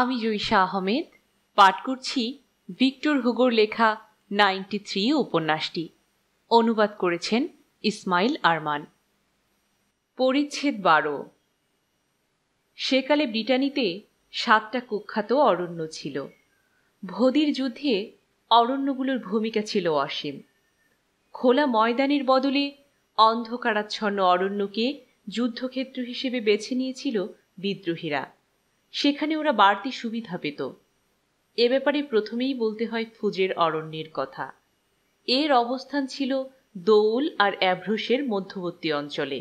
আমি জৈশা আহমেদ পাঠ করছি ভিক্টর হুগোর লেখা নাইনটি থ্রি উপন্যাসটি অনুবাদ করেছেন ইসমাইল আরমান পরিচ্ছেদ বারো সেকালে ব্রিটানিতে সাতটা কুখ্যাত অরণ্য ছিল ভদির যুদ্ধে অরণ্যগুলোর ভূমিকা ছিল অসীম খোলা ময়দানের বদলে অন্ধকারাচ্ছন্ন অরণ্যকে যুদ্ধক্ষেত্র হিসেবে বেছে নিয়েছিল বিদ্রোহীরা সেখানে ওরা বাড়তি সুবিধা পেত এ ব্যাপারে প্রথমেই বলতে হয় ফুজের অরণ্যের কথা এর অবস্থান ছিল দৌল আর অ্যাভ্রোসের মধ্যবর্তী অঞ্চলে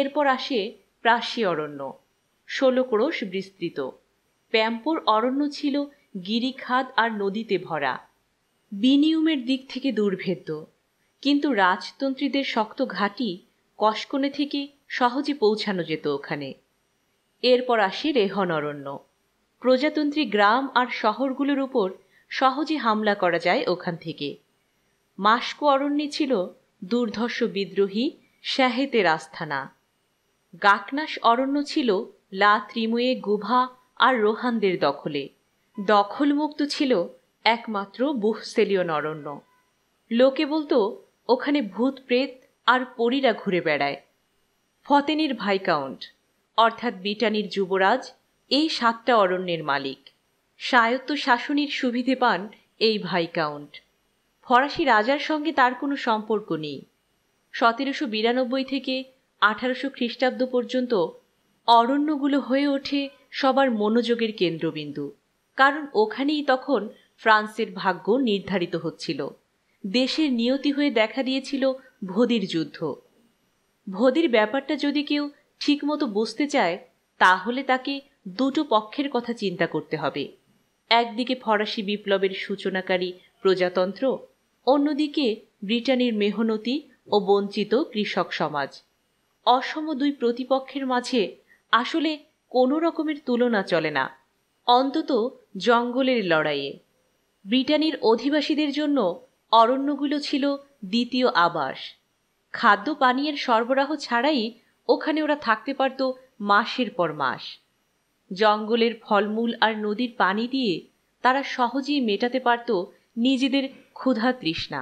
এরপর আসে প্রাশি অরণ্য ষোলকোড়স বিস্তৃত প্যাম্পোর অরণ্য ছিল গিরিখাদ আর নদীতে ভরা বিনিয়মের দিক থেকে দুর্ভেদ্য কিন্তু রাজতন্ত্রীদের শক্ত ঘাঁটি কসকনে থেকে সহজে পৌঁছানো যেত ওখানে এরপর আসে রেহন অরণ্য প্রজাতন্ত্রী গ্রাম আর শহরগুলোর উপর সহজে হামলা করা যায় ওখান থেকে মাস্কো অরণ্যে ছিল দুর্ধর্ষ বিদ্রোহী শ্যাহেতের আস্থানা গাকনাস অরণ্য ছিল লা ত্রিমুয়ে গুভা আর রোহানদের দখলে দখলমুক্ত ছিল একমাত্র বুহসেলিয়ন অরণ্য লোকে বলতো ওখানে ভূত প্রেত আর পরীরা ঘুরে বেড়ায় ফতেনির ভাইকাউন্ট অর্থাৎ বিটানির যুবরাজ এই সাতটা অরণ্যের মালিক স্বায়ত্ত শাসনের সুবিধে পান এই ভাইকাউন্ট ফরাসি রাজার সঙ্গে তার কোনো সম্পর্ক নেই সতেরোশো বিরানব্বই থেকে আঠারোশো খ্রিস্টাব্দ পর্যন্ত অরণ্যগুলো হয়ে ওঠে সবার মনোযোগের কেন্দ্রবিন্দু কারণ ওখানেই তখন ফ্রান্সের ভাগ্য নির্ধারিত হচ্ছিল দেশের নিয়তি হয়ে দেখা দিয়েছিল ভোদির যুদ্ধ ভোদির ব্যাপারটা যদি কেউ ঠিকমতো বসতে চায় তাহলে তাকে দুটো পক্ষের কথা চিন্তা করতে হবে একদিকে ফরাসি বিপ্লবের সূচনাকারী প্রজাতন্ত্র অন্যদিকে ব্রিটেনের মেহনতি ও বঞ্চিত কৃষক সমাজ অসম দুই প্রতিপক্ষের মাঝে আসলে কোনো রকমের তুলনা চলে না অন্তত জঙ্গলের লড়াইয়ে ব্রিটানির অধিবাসীদের জন্য অরণ্যগুলো ছিল দ্বিতীয় আবাস খাদ্য পানীয়ের সরবরাহ ছাড়াই ওখানে ওরা থাকতে পারত মাসের পর মাস জঙ্গলের ফলমূল আর নদীর পানি দিয়ে তারা সহজেই মেটাতে পারত নিজেদের ক্ষুধা তৃষ্ণা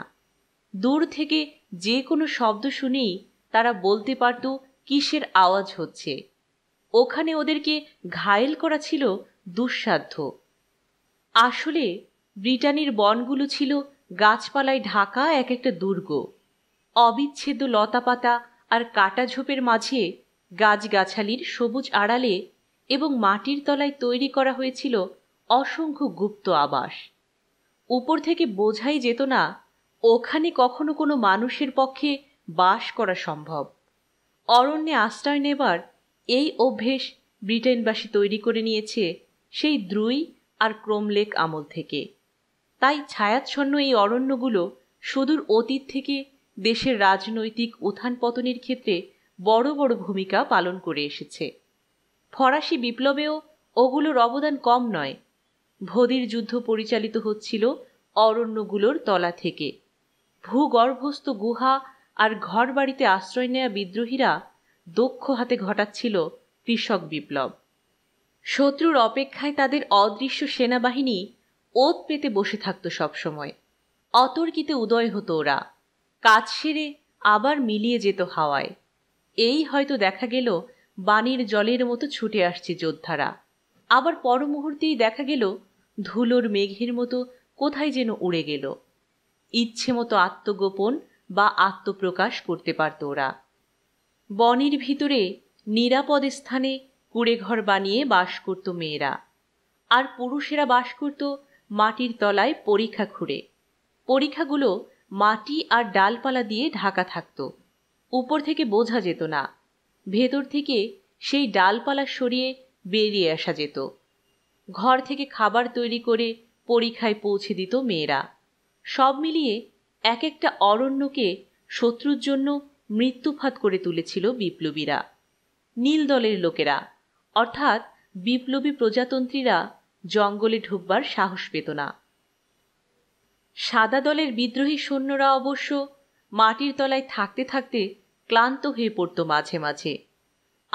দূর থেকে যে কোনো শব্দ শুনেই তারা বলতে পারত কিসের আওয়াজ হচ্ছে ওখানে ওদেরকে ঘায়েল করা ছিল দুঃসাধ্য আসলে ব্রিটানির বনগুলো ছিল গাছপালায় ঢাকা এক একটা দুর্গ অবিচ্ছেদ্য লতাপাতা আর কাটা ঝোপের মাঝে গাছগাছালির সবুজ আড়ালে এবং মাটির তলায় তৈরি করা হয়েছিল অসংখ্য গুপ্ত আবাস উপর থেকে বোঝাই যেত না ওখানে কখনো কোনো মানুষের পক্ষে বাস করা সম্ভব অরণ্যে আশ্রয় নেবার এই অভ্যেস ব্রিটেনবাসী তৈরি করে নিয়েছে সেই দ্রুই আর ক্রোমলেক আমল থেকে তাই ছায়াচ্ছন্ন এই অরণ্যগুলো সুদূর অতীত থেকে দেশের রাজনৈতিক উত্থান পতনের ক্ষেত্রে বড় বড় ভূমিকা পালন করে এসেছে ফরাসি বিপ্লবেও ওগুলোর অবদান কম নয় ভদির যুদ্ধ পরিচালিত হচ্ছিল অরণ্যগুলোর তলা থেকে ভূগর্ভস্থ গুহা আর ঘরবাড়িতে আশ্রয় নেয়া বিদ্রোহীরা দক্ষ হাতে ঘটাচ্ছিল কৃষক বিপ্লব শত্রুর অপেক্ষায় তাদের অদৃশ্য সেনাবাহিনী ওত পেতে বসে থাকত সবসময় অতর্কিতে উদয় হতো ওরা কাজ সেরে আবার মিলিয়ে যেত হাওয়ায় এই হয়তো দেখা গেল বানের জলের মতো ছুটে আসছে যোদ্ধারা আবার পর মুহূর্তেই দেখা গেল ধুলোর মেঘের মতো কোথায় যেন উড়ে গেল ইচ্ছে মতো আত্মগোপন বা আত্মপ্রকাশ করতে পারত ওরা বনের ভিতরে নিরাপদ স্থানে ঘর বানিয়ে বাস করত মেয়েরা আর পুরুষেরা বাস করত মাটির তলায় পরীক্ষা খুঁড়ে পরীক্ষাগুলো মাটি আর ডালপালা দিয়ে ঢাকা থাকত উপর থেকে বোঝা যেত না ভেতর থেকে সেই ডালপালা সরিয়ে বেরিয়ে আসা যেত ঘর থেকে খাবার তৈরি করে পরীক্ষায় পৌঁছে দিত মেয়েরা সব মিলিয়ে এক একটা অরণ্যকে শত্রুর জন্য মৃত্যুফাত করে তুলেছিল বিপ্লবীরা নীল দলের লোকেরা অর্থাৎ বিপ্লবী প্রজাতন্ত্রীরা জঙ্গলে ঢুকবার সাহস পেত না সাদা দলের বিদ্রোহী সৈন্যরা অবশ্য মাটির তলায় থাকতে থাকতে ক্লান্ত হয়ে পড়ত মাঝে মাঝে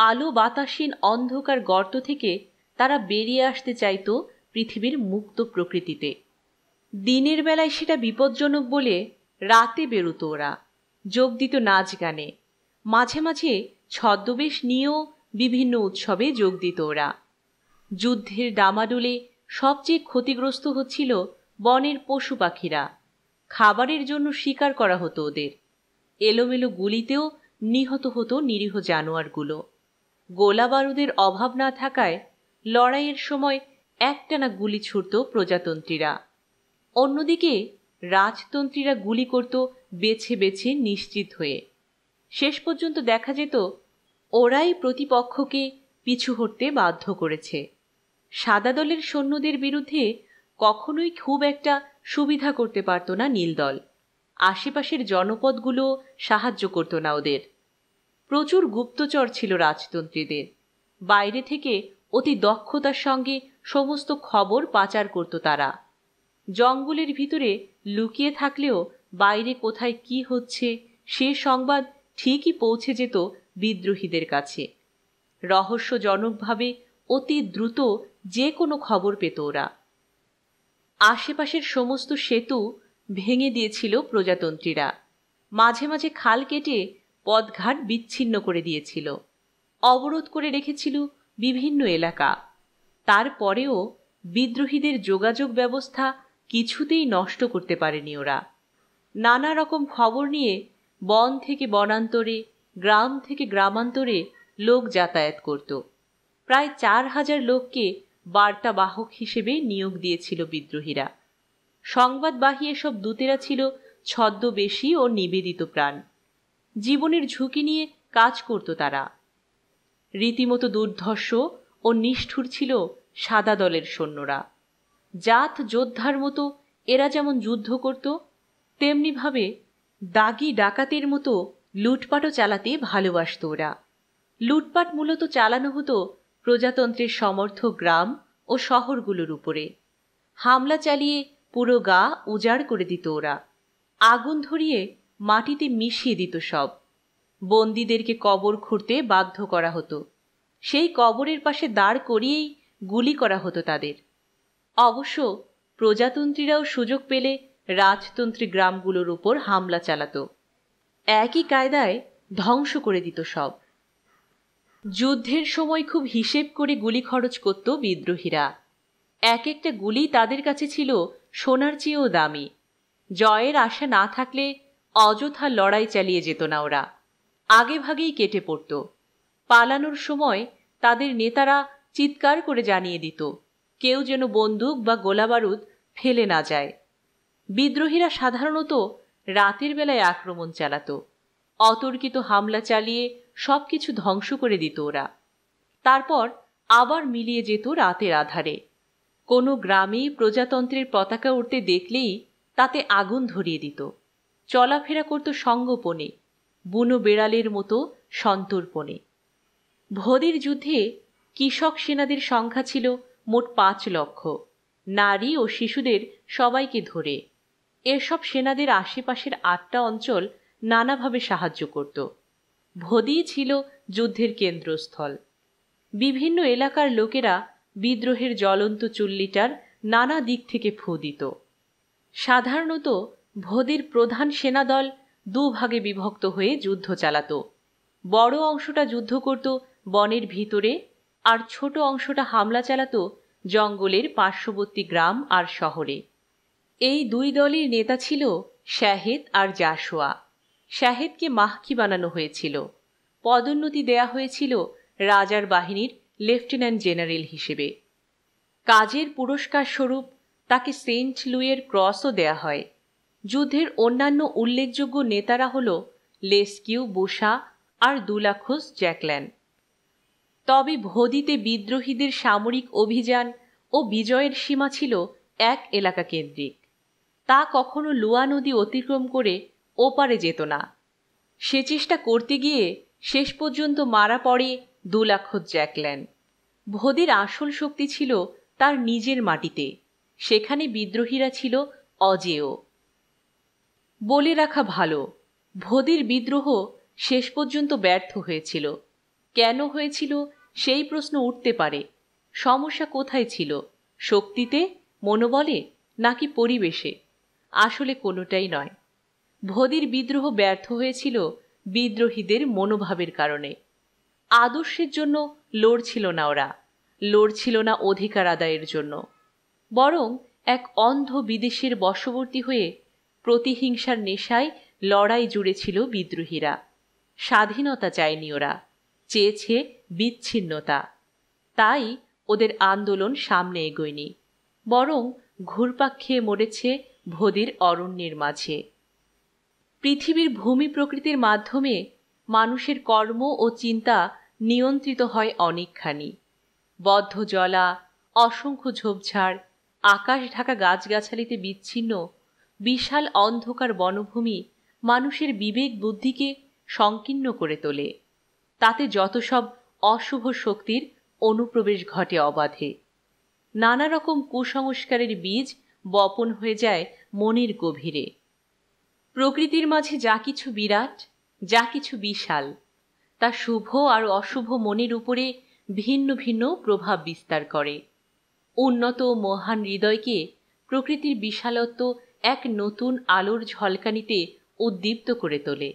আলো বাতাসীন অন্ধকার গর্ত থেকে তারা বেরিয়ে আসতে চাইত পৃথিবীর মুক্ত প্রকৃতিতে দিনের বেলায় সেটা বিপজ্জনক বলে রাতে বেরোত ওরা যোগ দিত নাচ গানে মাঝে মাঝে ছদ্মবেশ নিয়েও বিভিন্ন উৎসবে যোগ দিত ওরা যুদ্ধের ডামাডুলে সবচেয়ে ক্ষতিগ্রস্ত হচ্ছিল বনের পশু পাখিরা খাবারের জন্য শিকার করা হতো ওদের এলোমেলো গুলিতেও নিহত হতো নিরীহ জানোয়ারগুলো গোলা বারুদের অভাব না থাকায় লড়াইয়ের সময় একটানা গুলি ছুটত প্রজাতন্ত্রীরা অন্যদিকে রাজতন্ত্রীরা গুলি করত বেছে বেছে নিশ্চিত হয়ে শেষ পর্যন্ত দেখা যেত ওরাই প্রতিপক্ষকে পিছু হটতে বাধ্য করেছে সাদা দলের সৈন্যদের বিরুদ্ধে কখনোই খুব একটা সুবিধা করতে পারত না নীলদল আশেপাশের জনপদগুলো সাহায্য করত না ওদের প্রচুর গুপ্তচর ছিল রাজতন্ত্রীদের বাইরে থেকে অতি দক্ষতার সঙ্গে সমস্ত খবর পাচার করত তারা জঙ্গলের ভিতরে লুকিয়ে থাকলেও বাইরে কোথায় কি হচ্ছে সে সংবাদ ঠিকই পৌঁছে যেত বিদ্রোহীদের কাছে রহস্যজনকভাবে অতি দ্রুত যে কোনো খবর পেত ওরা আশেপাশের সমস্ত সেতু ভেঙে দিয়েছিল প্রজাতন্ত্রীরা মাঝে মাঝে খাল কেটে পদঘাট বিচ্ছিন্ন করে দিয়েছিল অবরোধ করে রেখেছিল বিভিন্ন এলাকা তারপরেও বিদ্রোহীদের যোগাযোগ ব্যবস্থা কিছুতেই নষ্ট করতে পারেনি ওরা নানা রকম খবর নিয়ে বন থেকে বনান্তরে গ্রাম থেকে গ্রামান্তরে লোক যাতায়াত করত প্রায় চার হাজার লোককে বার্তা বাহক হিসেবে নিয়োগ দিয়েছিল বিদ্রোহীরা সংবাদবাহী এসব দূতেরা ছিল ছদ্মবেশী ও নিবেদিত প্রাণ জীবনের ঝুঁকি নিয়ে কাজ করত তারা রীতিমতো দুর্ধর্ষ ও নিষ্ঠুর ছিল সাদা দলের সৈন্যরা জাত যোদ্ধার মতো এরা যেমন যুদ্ধ করত তেমনিভাবে দাগি ডাকাতের মতো লুটপাটও চালাতে ভালোবাসত ওরা লুটপাট মূলত চালানো হতো প্রজাতন্ত্রের সমর্থ গ্রাম ও শহরগুলোর উপরে হামলা চালিয়ে পুরো গা উজাড় করে দিত ওরা আগুন ধরিয়ে মাটিতে মিশিয়ে দিত সব বন্দীদেরকে কবর খুঁড়তে বাধ্য করা হতো সেই কবরের পাশে দাঁড় করিয়েই গুলি করা হতো তাদের অবশ্য প্রজাতন্ত্রীরাও সুযোগ পেলে রাজতন্ত্রী গ্রামগুলোর উপর হামলা চালাত একই কায়দায় ধ্বংস করে দিত সব যুদ্ধের সময় খুব হিসেব করে গুলি খরচ করত বিদ্রোহীরা এক একটা গুলি তাদের কাছে ছিল সোনার চেয়েও দামি জয়ের আশা না থাকলে অযথা লড়াই চালিয়ে যেত না ওরা আগে ভাগেই কেটে পড়ত পালানোর সময় তাদের নেতারা চিৎকার করে জানিয়ে দিত কেউ যেন বন্দুক বা গোলাবারুদ ফেলে না যায় বিদ্রোহীরা সাধারণত রাতের বেলায় আক্রমণ চালাত অতর্কিত হামলা চালিয়ে সব কিছু ধ্বংস করে দিত ওরা তারপর আবার মিলিয়ে যেত রাতের আধারে কোনো গ্রামে প্রজাতন্ত্রের পতাকা উঠতে দেখলেই তাতে আগুন ধরিয়ে দিত চলাফেরা করত সঙ্গোপনে বুনো বেড়ালের মতো সন্তর্পণে ভোদের যুদ্ধে কৃষক সেনাদের সংখ্যা ছিল মোট পাঁচ লক্ষ নারী ও শিশুদের সবাইকে ধরে এসব সেনাদের আশেপাশের আটটা অঞ্চল নানাভাবে সাহায্য করত ভদি ছিল যুদ্ধের কেন্দ্রস্থল বিভিন্ন এলাকার লোকেরা বিদ্রোহের জ্বলন্ত চুল্লিটার নানা দিক থেকে ফু দিত সাধারণত ভদির প্রধান সেনাদল দুভাগে বিভক্ত হয়ে যুদ্ধ চালাত বড় অংশটা যুদ্ধ করত বনের ভিতরে আর ছোট অংশটা হামলা চালাত জঙ্গলের পার্শ্ববর্তী গ্রাম আর শহরে এই দুই দলের নেতা ছিল শাহেদ আর জাসোয়া শাহেদকে মাহকি বানানো হয়েছিল পদোন্নতি দেয়া হয়েছিল রাজার বাহিনীর লেফটেন্যান্ট জেনারেল হিসেবে কাজের পুরস্কার স্বরূপ তাকে সেন্ট লুইয়ের ক্রসও দেয়া হয় যুদ্ধের অন্যান্য উল্লেখযোগ্য নেতারা হল লেস্কিউ বোসা আর দুলাখোস জ্যাকল্যান তবে ভদিতে বিদ্রোহীদের সামরিক অভিযান ও বিজয়ের সীমা ছিল এক এলাকা কেন্দ্রিক তা কখনো লুয়া নদী অতিক্রম করে ওপারে যেত না সে চেষ্টা করতে গিয়ে শেষ পর্যন্ত মারা পড়ে দোলাক্ষত জ্যাকল্যান ভোদের আসল শক্তি ছিল তার নিজের মাটিতে সেখানে বিদ্রোহীরা ছিল অজেয় বলে রাখা ভালো ভোদের বিদ্রোহ শেষ পর্যন্ত ব্যর্থ হয়েছিল কেন হয়েছিল সেই প্রশ্ন উঠতে পারে সমস্যা কোথায় ছিল শক্তিতে মনোবলে নাকি পরিবেশে আসলে কোনোটাই নয় ভদির বিদ্রোহ ব্যর্থ হয়েছিল বিদ্রোহীদের মনোভাবের কারণে আদর্শের জন্য লড়ছিল না ওরা লড়ছিল না অধিকার আদায়ের জন্য বরং এক অন্ধ বিদেশের বশবর্তী হয়ে প্রতিহিংসার নেশায় লড়াই জুড়েছিল বিদ্রোহীরা স্বাধীনতা চায়নি ওরা চেয়েছে বিচ্ছিন্নতা তাই ওদের আন্দোলন সামনে এগোয়নি বরং ঘুরপাক খেয়ে মরেছে ভদির অরণ্যের মাঝে পৃথিবীর ভূমি প্রকৃতির মাধ্যমে মানুষের কর্ম ও চিন্তা নিয়ন্ত্রিত হয় অনেকখানি বদ্ধ জলা অসংখ্য ঝোপঝাড় আকাশ ঢাকা গাছগাছালিতে বিচ্ছিন্ন বিশাল অন্ধকার বনভূমি মানুষের বিবেক বুদ্ধিকে সংকীর্ণ করে তোলে তাতে যত সব অশুভ শক্তির অনুপ্রবেশ ঘটে অবাধে নানা রকম কুসংস্কারের বীজ বপন হয়ে যায় মনের গভীরে প্রকৃতির মাঝে যা কিছু বিরাট যা কিছু বিশাল তা শুভ আর অশুভ মনের উপরে ভিন্ন ভিন্ন প্রভাব বিস্তার করে উন্নত মহান হৃদয়কে প্রকৃতির বিশালত্ব এক নতুন আলোর ঝলকানিতে উদ্দীপ্ত করে তোলে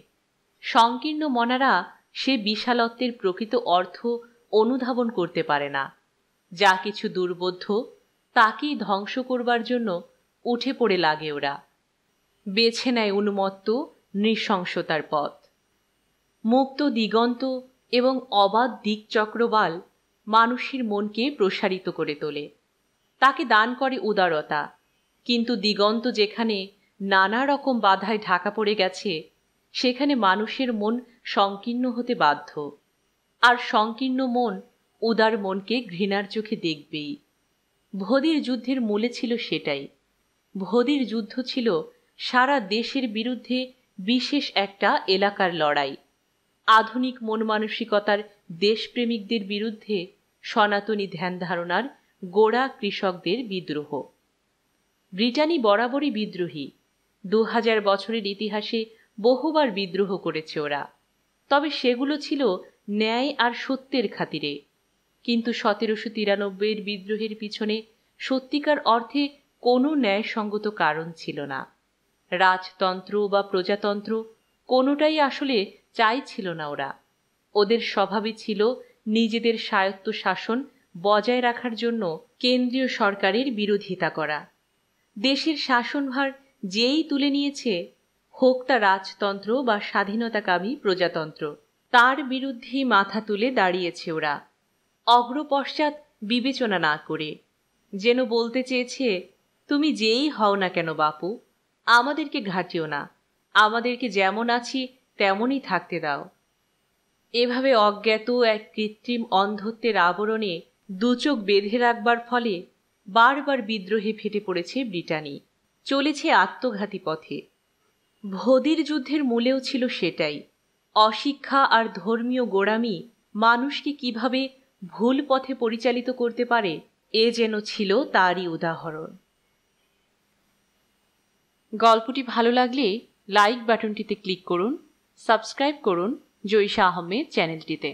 সংকীর্ণ মনারা সে বিশালত্বের প্রকৃত অর্থ অনুধাবন করতে পারে না যা কিছু দুর্বোধ্য তাকেই ধ্বংস করবার জন্য উঠে পড়ে লাগে ওরা বেছে নেয় উন্মত্ত নৃশংসতার পথ মুক্ত দিগন্ত এবং অবাধ দিকচক্রবাল মানুষের মনকে প্রসারিত করে তোলে তাকে দান করে উদারতা কিন্তু দিগন্ত যেখানে নানা রকম বাধায় ঢাকা পড়ে গেছে সেখানে মানুষের মন সংকীর্ণ হতে বাধ্য আর সংকীর্ণ মন উদার মনকে ঘৃণার চোখে দেখবেই ভদির যুদ্ধের মূলে ছিল সেটাই ভদির যুদ্ধ ছিল সারা দেশের বিরুদ্ধে বিশেষ একটা এলাকার লড়াই আধুনিক মন মানসিকতার দেশপ্রেমিকদের বিরুদ্ধে সনাতনী ধ্যান ধারণার গোড়া কৃষকদের বিদ্রোহ ব্রিটানি বরাবরই বিদ্রোহী দু হাজার বছরের ইতিহাসে বহুবার বিদ্রোহ করেছে ওরা তবে সেগুলো ছিল ন্যায় আর সত্যের খাতিরে কিন্তু সতেরোশো তিরানব্বইয়ের বিদ্রোহের পিছনে সত্যিকার অর্থে কোনো ন্যায়সঙ্গত কারণ ছিল না রাজতন্ত্র বা প্রজাতন্ত্র কোনোটাই আসলে চাইছিল না ওরা ওদের স্বভাবই ছিল নিজেদের স্বায়ত্ত শাসন বজায় রাখার জন্য কেন্দ্রীয় সরকারের বিরোধিতা করা দেশের শাসনভার যেই তুলে নিয়েছে হোক তা রাজতন্ত্র বা স্বাধীনতাকামী প্রজাতন্ত্র তার বিরুদ্ধে মাথা তুলে দাঁড়িয়েছে ওরা অগ্রপশ্চাৎ বিবেচনা না করে যেন বলতে চেয়েছে তুমি যেই হও না কেন বাপু আমাদেরকে ঘাটিও না আমাদেরকে যেমন আছি তেমনই থাকতে দাও এভাবে অজ্ঞাত এক কৃত্রিম অন্ধত্বের আবরণে দুচোখ বেঁধে রাখবার ফলে বারবার বিদ্রোহে ফেটে পড়েছে ব্রিটানি চলেছে আত্মঘাতী পথে ভোদির যুদ্ধের মূলেও ছিল সেটাই অশিক্ষা আর ধর্মীয় গোড়ামি মানুষকে কিভাবে ভুল পথে পরিচালিত করতে পারে এ যেন ছিল তারই উদাহরণ গল্পটি ভালো লাগলে লাইক বাটনটিতে ক্লিক করুন সাবস্ক্রাইব করুন জৈশা আহমেদ চ্যানেলটিতে